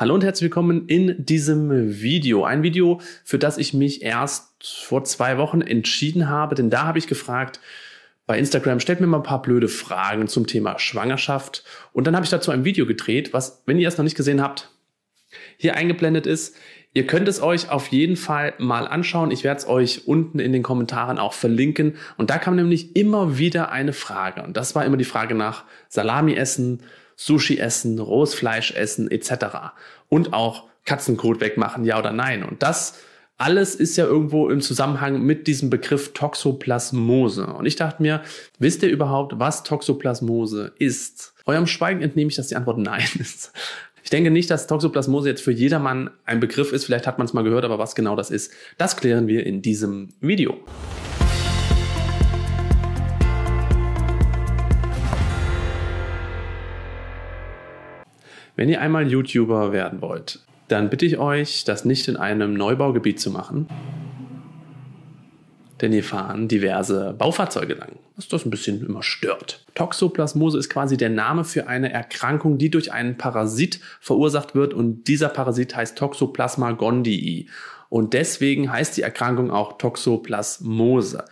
Hallo und herzlich willkommen in diesem Video. Ein Video, für das ich mich erst vor zwei Wochen entschieden habe, denn da habe ich gefragt, bei Instagram, stellt mir mal ein paar blöde Fragen zum Thema Schwangerschaft. Und dann habe ich dazu ein Video gedreht, was, wenn ihr es noch nicht gesehen habt, hier eingeblendet ist. Ihr könnt es euch auf jeden Fall mal anschauen. Ich werde es euch unten in den Kommentaren auch verlinken. Und da kam nämlich immer wieder eine Frage. Und das war immer die Frage nach Salami essen, Sushi essen, rohes Fleisch essen etc. Und auch Katzenkot wegmachen, ja oder nein. Und das alles ist ja irgendwo im Zusammenhang mit diesem Begriff Toxoplasmose. Und ich dachte mir, wisst ihr überhaupt, was Toxoplasmose ist? Eurem Schweigen entnehme ich, dass die Antwort nein ist. Ich denke nicht, dass Toxoplasmose jetzt für jedermann ein Begriff ist. Vielleicht hat man es mal gehört, aber was genau das ist, das klären wir in diesem Video. Wenn ihr einmal YouTuber werden wollt, dann bitte ich euch, das nicht in einem Neubaugebiet zu machen. Denn hier fahren diverse Baufahrzeuge lang, was das ein bisschen immer stört. Toxoplasmose ist quasi der Name für eine Erkrankung, die durch einen Parasit verursacht wird und dieser Parasit heißt Toxoplasma gondii. Und deswegen heißt die Erkrankung auch Toxoplasmose.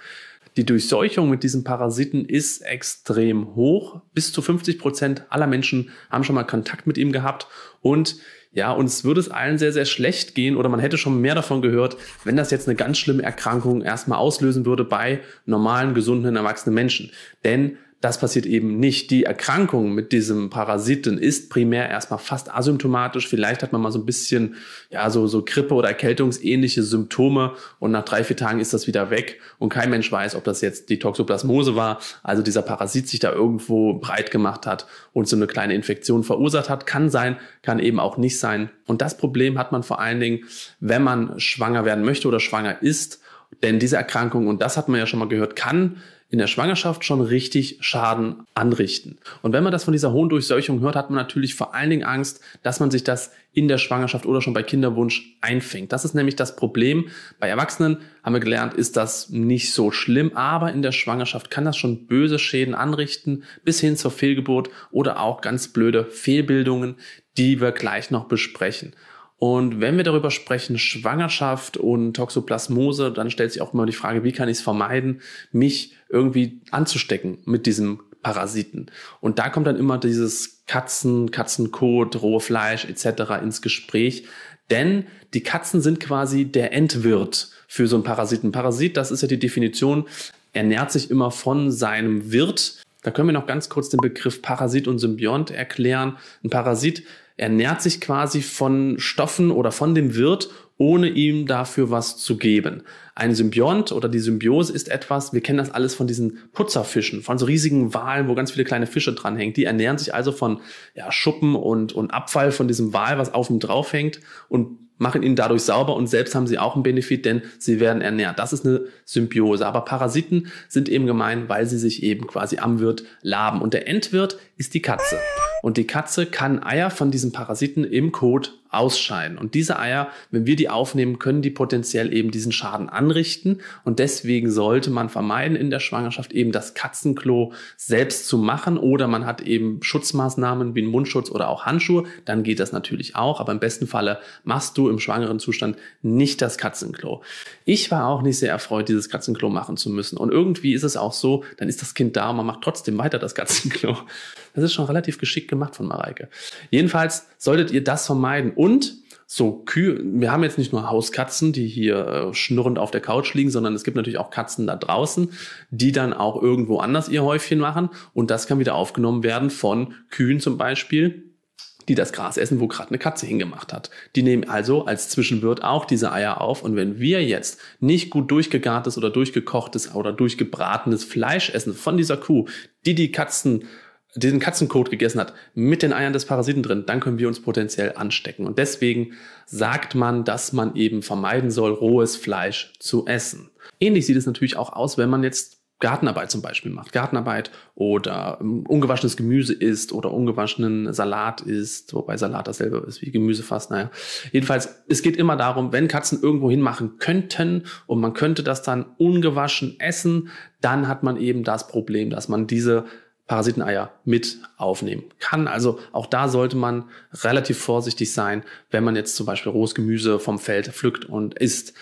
Die Durchseuchung mit diesen Parasiten ist extrem hoch. Bis zu 50 Prozent aller Menschen haben schon mal Kontakt mit ihm gehabt und ja, uns würde es allen sehr, sehr schlecht gehen oder man hätte schon mehr davon gehört, wenn das jetzt eine ganz schlimme Erkrankung erstmal auslösen würde bei normalen, gesunden, erwachsenen Menschen. Denn das passiert eben nicht. Die Erkrankung mit diesem Parasiten ist primär erstmal fast asymptomatisch. Vielleicht hat man mal so ein bisschen, ja, so, so Grippe- oder erkältungsähnliche Symptome und nach drei, vier Tagen ist das wieder weg und kein Mensch weiß, ob das jetzt die Toxoplasmose war, also dieser Parasit sich da irgendwo breit gemacht hat und so eine kleine Infektion verursacht hat. Kann sein, kann eben auch nicht sein. Und das Problem hat man vor allen Dingen, wenn man schwanger werden möchte oder schwanger ist, denn diese Erkrankung, und das hat man ja schon mal gehört, kann in der Schwangerschaft schon richtig Schaden anrichten. Und wenn man das von dieser hohen Durchseuchung hört, hat man natürlich vor allen Dingen Angst, dass man sich das in der Schwangerschaft oder schon bei Kinderwunsch einfängt. Das ist nämlich das Problem. Bei Erwachsenen haben wir gelernt, ist das nicht so schlimm, aber in der Schwangerschaft kann das schon böse Schäden anrichten, bis hin zur Fehlgeburt oder auch ganz blöde Fehlbildungen, die wir gleich noch besprechen. Und wenn wir darüber sprechen, Schwangerschaft und Toxoplasmose, dann stellt sich auch immer die Frage, wie kann ich es vermeiden, mich irgendwie anzustecken mit diesem Parasiten. Und da kommt dann immer dieses Katzen, Katzenkot, rohe Fleisch etc. ins Gespräch. Denn die Katzen sind quasi der Endwirt für so einen Parasiten. Parasit, das ist ja die Definition, ernährt sich immer von seinem Wirt. Da können wir noch ganz kurz den Begriff Parasit und Symbiont erklären. Ein Parasit ernährt sich quasi von Stoffen oder von dem Wirt, ohne ihm dafür was zu geben. Ein Symbiont oder die Symbiose ist etwas, wir kennen das alles von diesen Putzerfischen, von so riesigen Walen, wo ganz viele kleine Fische dranhängen. Die ernähren sich also von ja, Schuppen und, und Abfall von diesem Wal, was auf ihm draufhängt und machen ihn dadurch sauber und selbst haben sie auch einen Benefit, denn sie werden ernährt. Das ist eine Symbiose. Aber Parasiten sind eben gemein, weil sie sich eben quasi am Wirt laben. Und der Endwirt ist die Katze. Und die Katze kann Eier von diesen Parasiten im Kot ausscheiden. Und diese Eier, wenn wir die aufnehmen, können die potenziell eben diesen Schaden anrichten. Und deswegen sollte man vermeiden, in der Schwangerschaft eben das Katzenklo selbst zu machen. Oder man hat eben Schutzmaßnahmen wie einen Mundschutz oder auch Handschuhe. Dann geht das natürlich auch. Aber im besten Falle machst du im schwangeren Zustand nicht das Katzenklo. Ich war auch nicht sehr erfreut, dieses Katzenklo machen zu müssen. Und irgendwie ist es auch so, dann ist das Kind da und man macht trotzdem weiter das Katzenklo. Das ist schon relativ geschickt gemacht von Mareike. Jedenfalls solltet ihr das vermeiden und so Kühe, wir haben jetzt nicht nur Hauskatzen, die hier äh, schnurrend auf der Couch liegen, sondern es gibt natürlich auch Katzen da draußen, die dann auch irgendwo anders ihr Häufchen machen. Und das kann wieder aufgenommen werden von Kühen zum Beispiel, die das Gras essen, wo gerade eine Katze hingemacht hat. Die nehmen also als Zwischenwirt auch diese Eier auf. Und wenn wir jetzt nicht gut durchgegartes oder durchgekochtes oder durchgebratenes Fleisch essen von dieser Kuh, die die Katzen diesen Katzenkot gegessen hat, mit den Eiern des Parasiten drin, dann können wir uns potenziell anstecken. Und deswegen sagt man, dass man eben vermeiden soll, rohes Fleisch zu essen. Ähnlich sieht es natürlich auch aus, wenn man jetzt Gartenarbeit zum Beispiel macht. Gartenarbeit oder ähm, ungewaschenes Gemüse isst oder ungewaschenen Salat isst, wobei Salat dasselbe ist wie Gemüse fast, naja. Jedenfalls, es geht immer darum, wenn Katzen irgendwo hinmachen könnten und man könnte das dann ungewaschen essen, dann hat man eben das Problem, dass man diese Parasiteneier mit aufnehmen kann. Also auch da sollte man relativ vorsichtig sein, wenn man jetzt zum Beispiel rohes Gemüse vom Feld pflückt und isst.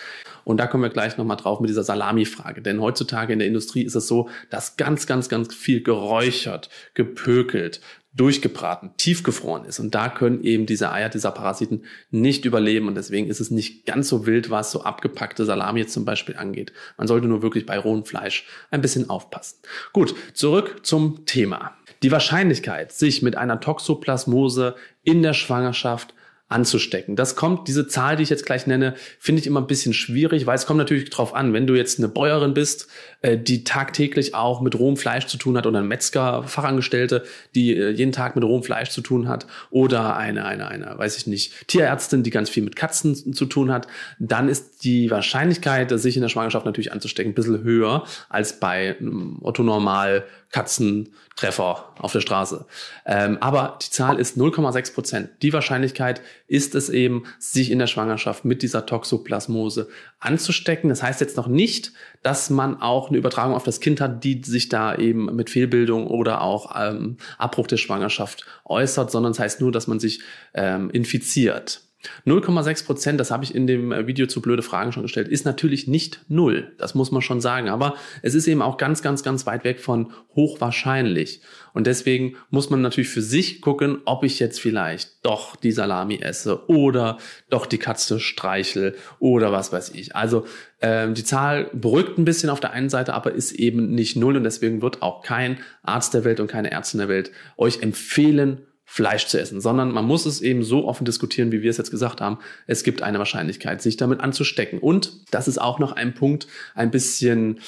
Und da kommen wir gleich nochmal drauf mit dieser Salami-Frage. Denn heutzutage in der Industrie ist es so, dass ganz, ganz, ganz viel geräuchert, gepökelt, durchgebraten, tiefgefroren ist. Und da können eben diese Eier dieser Parasiten nicht überleben. Und deswegen ist es nicht ganz so wild, was so abgepackte Salami zum Beispiel angeht. Man sollte nur wirklich bei rohem Fleisch ein bisschen aufpassen. Gut, zurück zum Thema. Die Wahrscheinlichkeit, sich mit einer Toxoplasmose in der Schwangerschaft anzustecken. Das kommt, diese Zahl, die ich jetzt gleich nenne, finde ich immer ein bisschen schwierig, weil es kommt natürlich drauf an, wenn du jetzt eine Bäuerin bist, äh, die tagtäglich auch mit rohem Fleisch zu tun hat oder ein Metzger, Fachangestellte, die äh, jeden Tag mit rohem Fleisch zu tun hat oder eine, eine, eine, weiß ich nicht, Tierärztin, die ganz viel mit Katzen zu tun hat, dann ist die Wahrscheinlichkeit, sich in der Schwangerschaft natürlich anzustecken, ein bisschen höher als bei einem ähm, Otto Normal Katzentreffer auf der Straße. Ähm, aber die Zahl ist 0,6 Prozent. Die Wahrscheinlichkeit ist es eben, sich in der Schwangerschaft mit dieser Toxoplasmose anzustecken. Das heißt jetzt noch nicht, dass man auch auch eine Übertragung auf das Kind hat, die sich da eben mit Fehlbildung oder auch ähm, Abbruch der Schwangerschaft äußert, sondern es das heißt nur, dass man sich ähm, infiziert. 0,6 Prozent, das habe ich in dem äh, Video zu blöde Fragen schon gestellt, ist natürlich nicht null. Das muss man schon sagen. Aber es ist eben auch ganz, ganz, ganz weit weg von hochwahrscheinlich. Und deswegen muss man natürlich für sich gucken, ob ich jetzt vielleicht doch die Salami esse oder doch die Katze streichel oder was weiß ich. Also ähm, die Zahl beruhigt ein bisschen auf der einen Seite, aber ist eben nicht null. Und deswegen wird auch kein Arzt der Welt und keine Ärztin der Welt euch empfehlen, Fleisch zu essen, sondern man muss es eben so offen diskutieren, wie wir es jetzt gesagt haben. Es gibt eine Wahrscheinlichkeit, sich damit anzustecken. Und das ist auch noch ein Punkt, ein bisschen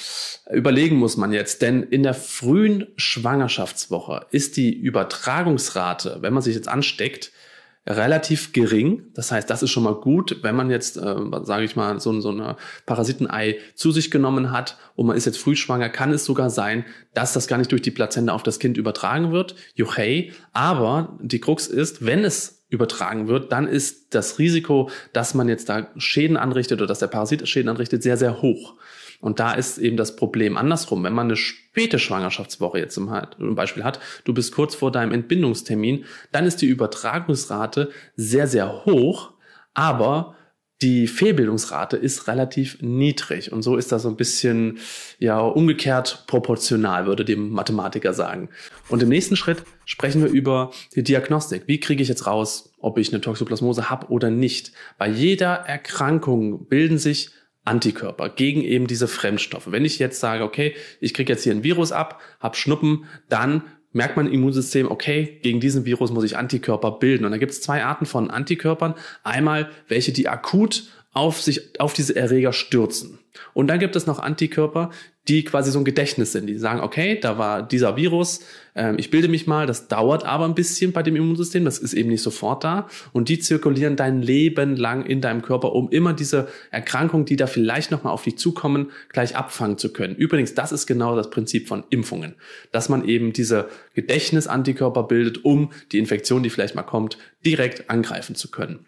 überlegen muss man jetzt, denn in der frühen Schwangerschaftswoche ist die Übertragungsrate, wenn man sich jetzt ansteckt, relativ gering. Das heißt, das ist schon mal gut, wenn man jetzt, äh, sage ich mal, so, so ein äh, Parasitenei zu sich genommen hat und man ist jetzt frühschwanger, kann es sogar sein, dass das gar nicht durch die Plazenta auf das Kind übertragen wird. Juchei. Aber die Krux ist, wenn es übertragen wird, dann ist das Risiko, dass man jetzt da Schäden anrichtet oder dass der Parasit Schäden anrichtet, sehr, sehr hoch. Und da ist eben das Problem andersrum. Wenn man eine späte Schwangerschaftswoche jetzt halt, zum Beispiel hat, du bist kurz vor deinem Entbindungstermin, dann ist die Übertragungsrate sehr, sehr hoch, aber die Fehlbildungsrate ist relativ niedrig. Und so ist das so ein bisschen, ja, umgekehrt proportional, würde dem Mathematiker sagen. Und im nächsten Schritt sprechen wir über die Diagnostik. Wie kriege ich jetzt raus, ob ich eine Toxoplasmose habe oder nicht? Bei jeder Erkrankung bilden sich Antikörper gegen eben diese Fremdstoffe. Wenn ich jetzt sage, okay, ich kriege jetzt hier ein Virus ab, hab Schnuppen, dann merkt mein Immunsystem, okay, gegen diesen Virus muss ich Antikörper bilden. Und da gibt es zwei Arten von Antikörpern. Einmal welche, die akut auf sich, auf diese Erreger stürzen. Und dann gibt es noch Antikörper, die quasi so ein Gedächtnis sind, die sagen, okay, da war dieser Virus, äh, ich bilde mich mal, das dauert aber ein bisschen bei dem Immunsystem, das ist eben nicht sofort da. Und die zirkulieren dein Leben lang in deinem Körper, um immer diese Erkrankung, die da vielleicht nochmal auf dich zukommen, gleich abfangen zu können. Übrigens, das ist genau das Prinzip von Impfungen, dass man eben diese Gedächtnisantikörper bildet, um die Infektion, die vielleicht mal kommt, direkt angreifen zu können.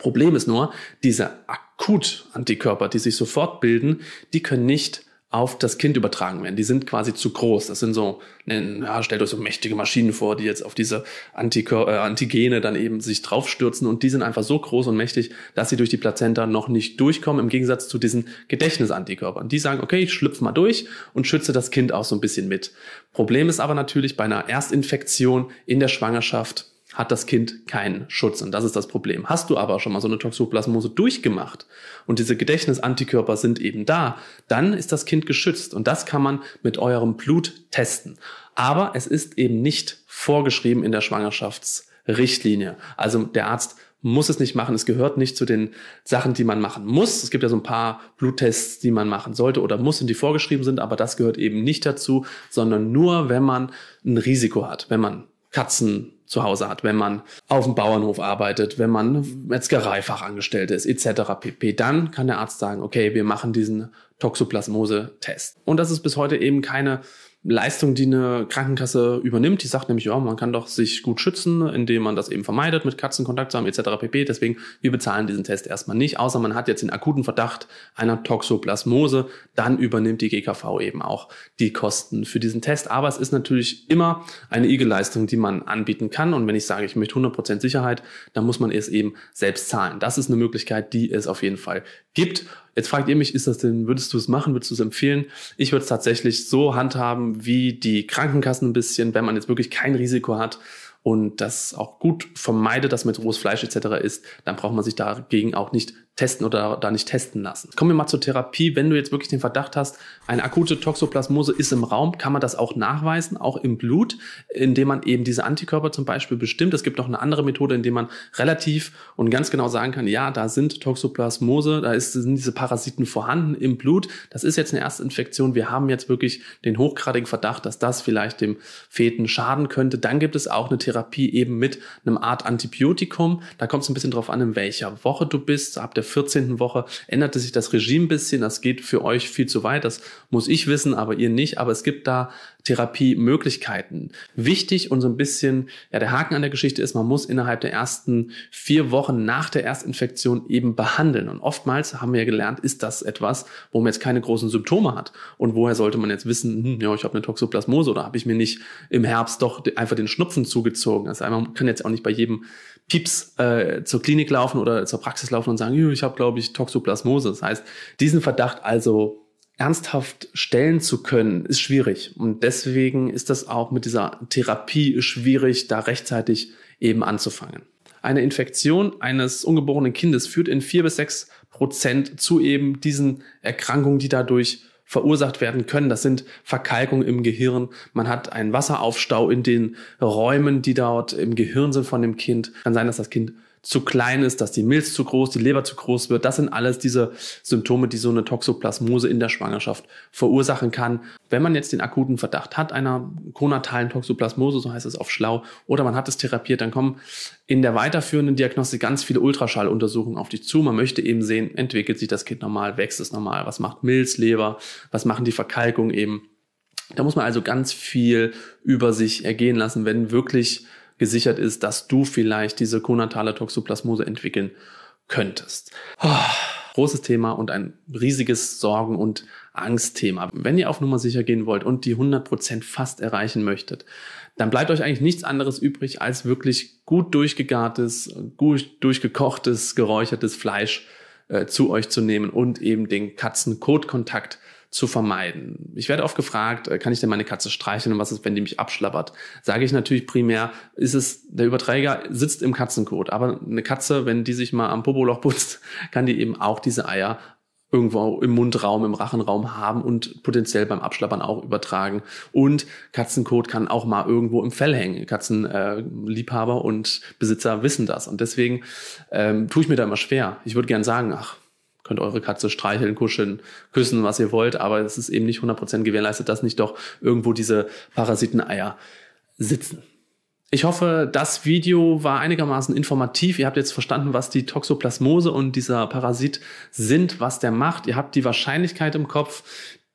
Problem ist nur, diese Akut-Antikörper, die sich sofort bilden, die können nicht auf das Kind übertragen werden. Die sind quasi zu groß. Das sind so, ne, ja, stellt euch so mächtige Maschinen vor, die jetzt auf diese Antikör äh, Antigene dann eben sich draufstürzen und die sind einfach so groß und mächtig, dass sie durch die Plazenta noch nicht durchkommen, im Gegensatz zu diesen Gedächtnisantikörpern. Die sagen, okay, ich schlüpfe mal durch und schütze das Kind auch so ein bisschen mit. Problem ist aber natürlich bei einer Erstinfektion in der Schwangerschaft, hat das Kind keinen Schutz. Und das ist das Problem. Hast du aber schon mal so eine Toxoplasmose durchgemacht und diese Gedächtnisantikörper sind eben da, dann ist das Kind geschützt. Und das kann man mit eurem Blut testen. Aber es ist eben nicht vorgeschrieben in der Schwangerschaftsrichtlinie. Also der Arzt muss es nicht machen. Es gehört nicht zu den Sachen, die man machen muss. Es gibt ja so ein paar Bluttests, die man machen sollte oder muss und die vorgeschrieben sind, aber das gehört eben nicht dazu, sondern nur, wenn man ein Risiko hat, wenn man Katzen zu Hause hat, wenn man auf dem Bauernhof arbeitet, wenn man Metzgereifachangestellte ist, etc. pp. Dann kann der Arzt sagen, okay, wir machen diesen Toxoplasmose-Test. Und das ist bis heute eben keine Leistung, die eine Krankenkasse übernimmt. Die sagt nämlich, ja, man kann doch sich gut schützen, indem man das eben vermeidet, mit Katzen Kontakt zu haben, etc. pp. Deswegen, wir bezahlen diesen Test erstmal nicht, außer man hat jetzt den akuten Verdacht einer Toxoplasmose. Dann übernimmt die GKV eben auch die Kosten für diesen Test. Aber es ist natürlich immer eine IGE-Leistung, die man anbieten kann. Und wenn ich sage, ich möchte 100% Sicherheit, dann muss man es eben selbst zahlen. Das ist eine Möglichkeit, die es auf jeden Fall gibt. Jetzt fragt ihr mich, ist das denn, würdest du es machen, würdest du es empfehlen? Ich würde es tatsächlich so handhaben, wie die Krankenkassen ein bisschen, wenn man jetzt wirklich kein Risiko hat und das auch gut vermeidet, dass man rohes Fleisch etc. ist, dann braucht man sich dagegen auch nicht testen oder da nicht testen lassen. Kommen wir mal zur Therapie. Wenn du jetzt wirklich den Verdacht hast, eine akute Toxoplasmose ist im Raum, kann man das auch nachweisen, auch im Blut, indem man eben diese Antikörper zum Beispiel bestimmt. Es gibt noch eine andere Methode, indem man relativ und ganz genau sagen kann, ja, da sind Toxoplasmose, da ist, sind diese Parasiten vorhanden im Blut. Das ist jetzt eine Erstinfektion. Wir haben jetzt wirklich den hochgradigen Verdacht, dass das vielleicht dem Feten schaden könnte. Dann gibt es auch eine Therapie eben mit einem Art Antibiotikum. Da kommt es ein bisschen drauf an, in welcher Woche du bist. Ab der 14. Woche änderte sich das Regime ein bisschen. Das geht für euch viel zu weit. Das muss ich wissen, aber ihr nicht. Aber es gibt da Therapiemöglichkeiten. Wichtig und so ein bisschen, ja, der Haken an der Geschichte ist, man muss innerhalb der ersten vier Wochen nach der Erstinfektion eben behandeln. Und oftmals haben wir gelernt, ist das etwas, wo man jetzt keine großen Symptome hat. Und woher sollte man jetzt wissen, hm, ja, ich habe eine Toxoplasmose oder habe ich mir nicht im Herbst doch einfach den Schnupfen zugezogen? Also man kann jetzt auch nicht bei jedem Pieps äh, zur Klinik laufen oder zur Praxis laufen und sagen, ich habe, glaube ich, Toxoplasmose. Das heißt, diesen Verdacht also ernsthaft stellen zu können, ist schwierig. Und deswegen ist das auch mit dieser Therapie schwierig, da rechtzeitig eben anzufangen. Eine Infektion eines ungeborenen Kindes führt in vier bis sechs Prozent zu eben diesen Erkrankungen, die dadurch verursacht werden können. Das sind Verkalkungen im Gehirn. Man hat einen Wasseraufstau in den Räumen, die dort im Gehirn sind von dem Kind. Kann sein, dass das Kind zu klein ist, dass die Milz zu groß, die Leber zu groß wird. Das sind alles diese Symptome, die so eine Toxoplasmose in der Schwangerschaft verursachen kann. Wenn man jetzt den akuten Verdacht hat einer konatalen Toxoplasmose, so heißt es auf schlau, oder man hat es therapiert, dann kommen in der weiterführenden Diagnostik ganz viele Ultraschalluntersuchungen auf dich zu. Man möchte eben sehen, entwickelt sich das Kind normal, wächst es normal, was macht Milz, Leber, was machen die Verkalkungen eben. Da muss man also ganz viel über sich ergehen lassen, wenn wirklich gesichert ist, dass du vielleicht diese konatale Toxoplasmose entwickeln könntest. Oh, großes Thema und ein riesiges Sorgen- und Angstthema. Wenn ihr auf Nummer sicher gehen wollt und die 100% fast erreichen möchtet, dann bleibt euch eigentlich nichts anderes übrig, als wirklich gut durchgegartes, gut durchgekochtes, geräuchertes Fleisch äh, zu euch zu nehmen und eben den Katzenkotkontakt kontakt zu vermeiden. Ich werde oft gefragt, äh, kann ich denn meine Katze streicheln und was ist, wenn die mich abschlabbert? Sage ich natürlich primär, ist es, der Überträger sitzt im Katzenkot. Aber eine Katze, wenn die sich mal am Popoloch putzt, kann die eben auch diese Eier irgendwo im Mundraum, im Rachenraum haben und potenziell beim Abschlappern auch übertragen. Und Katzenkot kann auch mal irgendwo im Fell hängen. Katzenliebhaber äh, und Besitzer wissen das. Und deswegen ähm, tue ich mir da immer schwer. Ich würde gern sagen, ach, könnt eure Katze streicheln, kuscheln, küssen, was ihr wollt, aber es ist eben nicht 100% gewährleistet, dass nicht doch irgendwo diese Parasiteneier sitzen. Ich hoffe, das Video war einigermaßen informativ. Ihr habt jetzt verstanden, was die Toxoplasmose und dieser Parasit sind, was der macht. Ihr habt die Wahrscheinlichkeit im Kopf,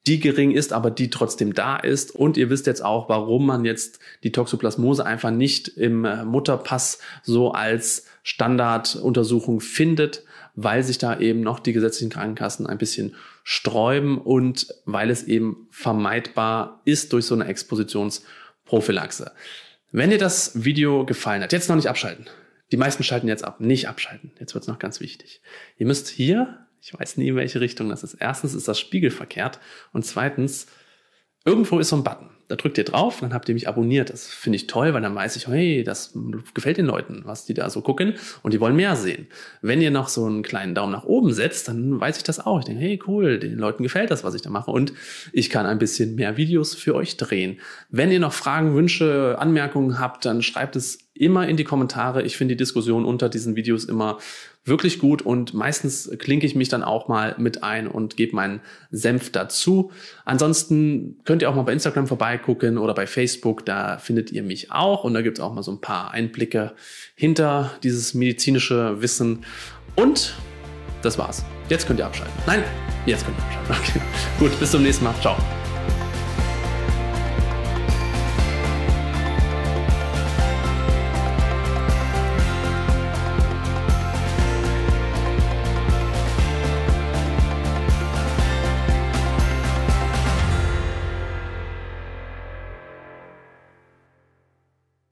die gering ist, aber die trotzdem da ist. Und ihr wisst jetzt auch, warum man jetzt die Toxoplasmose einfach nicht im äh, Mutterpass so als Standarduntersuchung findet weil sich da eben noch die gesetzlichen Krankenkassen ein bisschen sträuben und weil es eben vermeidbar ist durch so eine Expositionsprophylaxe. Wenn dir das Video gefallen hat, jetzt noch nicht abschalten. Die meisten schalten jetzt ab. Nicht abschalten. Jetzt wird es noch ganz wichtig. Ihr müsst hier, ich weiß nie, in welche Richtung das ist. Erstens ist das Spiegel verkehrt und zweitens irgendwo ist so ein Button. Da drückt ihr drauf, dann habt ihr mich abonniert. Das finde ich toll, weil dann weiß ich, hey, das gefällt den Leuten, was die da so gucken und die wollen mehr sehen. Wenn ihr noch so einen kleinen Daumen nach oben setzt, dann weiß ich das auch. Ich denke, hey, cool, den Leuten gefällt das, was ich da mache und ich kann ein bisschen mehr Videos für euch drehen. Wenn ihr noch Fragen, Wünsche, Anmerkungen habt, dann schreibt es immer in die Kommentare. Ich finde die Diskussion unter diesen Videos immer wirklich gut und meistens klinke ich mich dann auch mal mit ein und gebe meinen Senf dazu. Ansonsten könnt ihr auch mal bei Instagram vorbeigucken oder bei Facebook, da findet ihr mich auch und da gibt es auch mal so ein paar Einblicke hinter dieses medizinische Wissen. Und das war's. Jetzt könnt ihr abschalten. Nein, jetzt könnt ihr abschalten. Okay. Gut, bis zum nächsten Mal. Ciao.